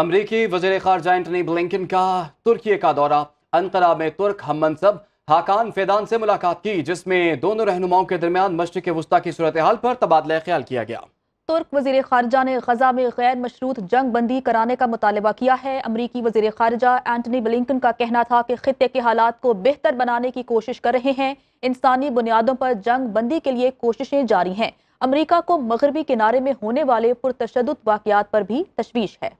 अमरीकी वजीर खारजा Antony Blinken का तुर्की का दौरा अंतरा में तुर्क हम मनसब हाकान फैदान से मुलाकात की जिसमें दोनों रहनुमाओं के दरमियान मशरक वस्ती की सूरत हाल पर तबादला ख्याल किया गया तुर्क वजी खारजा ने गजा में गैर मशरूत जंग बंदी कराने का मुतालबा किया है अमरीकी वजीर खारजा एंटनी ब्लिंकन का कहना था कि खत्े के हालात को बेहतर बनाने की कोशिश कर रहे हैं इंसानी बुनियादों पर जंग बंदी के लिए कोशिशें जारी हैं अमरीका को मगरबी किनारे में होने वाले पुरतशद वाकियात पर भी तशवीश है